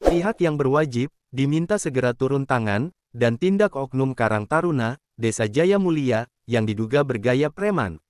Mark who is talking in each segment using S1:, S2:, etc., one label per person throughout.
S1: Pihak yang berwajib, diminta segera turun tangan, dan tindak oknum Karang Taruna, Desa Jaya Mulia, yang diduga bergaya preman.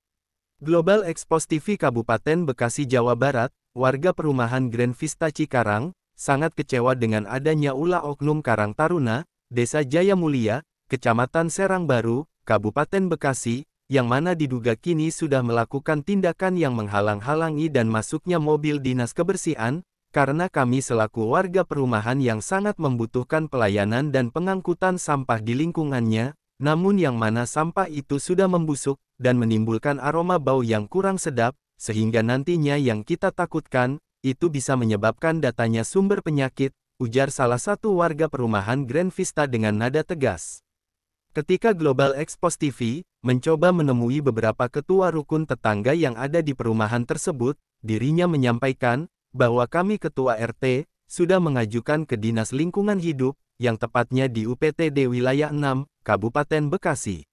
S1: Global Expos TV Kabupaten Bekasi Jawa Barat, warga perumahan Grand Vista Cikarang, sangat kecewa dengan adanya ulah oknum Karang Taruna, Desa Jaya Mulia, Kecamatan Serang Baru, Kabupaten Bekasi, yang mana diduga kini sudah melakukan tindakan yang menghalang-halangi dan masuknya mobil dinas kebersihan, karena kami selaku warga perumahan yang sangat membutuhkan pelayanan dan pengangkutan sampah di lingkungannya, namun yang mana sampah itu sudah membusuk dan menimbulkan aroma bau yang kurang sedap, sehingga nantinya yang kita takutkan, itu bisa menyebabkan datanya sumber penyakit, ujar salah satu warga perumahan Grand Vista dengan nada tegas. Ketika Global Expos TV mencoba menemui beberapa ketua rukun tetangga yang ada di perumahan tersebut, dirinya menyampaikan, bahwa kami Ketua RT sudah mengajukan ke Dinas Lingkungan Hidup, yang tepatnya di UPTD Wilayah 6, Kabupaten Bekasi.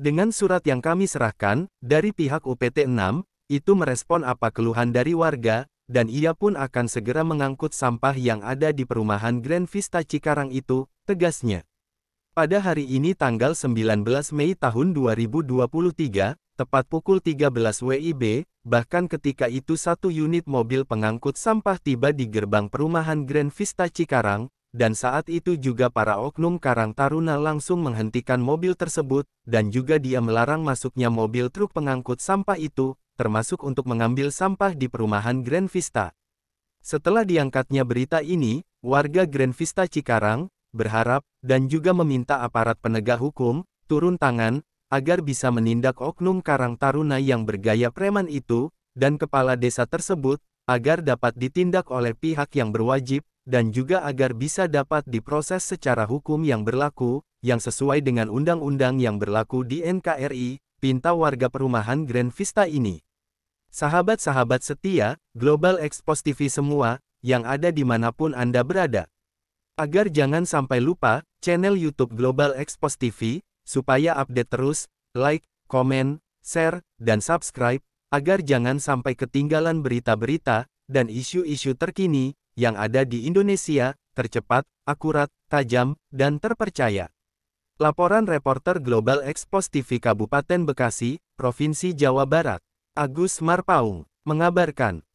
S1: Dengan surat yang kami serahkan, dari pihak UPT 6, itu merespon apa keluhan dari warga, dan ia pun akan segera mengangkut sampah yang ada di perumahan Grand Vista Cikarang itu, tegasnya. Pada hari ini tanggal 19 Mei tahun 2023, Tepat pukul 13 WIB, bahkan ketika itu satu unit mobil pengangkut sampah tiba di gerbang perumahan Grand Vista Cikarang, dan saat itu juga para oknum Karang Taruna langsung menghentikan mobil tersebut, dan juga dia melarang masuknya mobil truk pengangkut sampah itu, termasuk untuk mengambil sampah di perumahan Grand Vista. Setelah diangkatnya berita ini, warga Grand Vista Cikarang, berharap, dan juga meminta aparat penegak hukum, turun tangan, agar bisa menindak oknum Karang Taruna yang bergaya preman itu, dan kepala desa tersebut, agar dapat ditindak oleh pihak yang berwajib, dan juga agar bisa dapat diproses secara hukum yang berlaku, yang sesuai dengan undang-undang yang berlaku di NKRI, pinta warga perumahan Grand Vista ini. Sahabat-sahabat setia, Global Expos TV semua, yang ada dimanapun Anda berada. Agar jangan sampai lupa, channel YouTube Global Expos TV, Supaya update terus, like, komen, share, dan subscribe, agar jangan sampai ketinggalan berita-berita dan isu-isu terkini yang ada di Indonesia, tercepat, akurat, tajam, dan terpercaya. Laporan reporter Global Expos TV Kabupaten Bekasi, Provinsi Jawa Barat, Agus Marpaung, mengabarkan.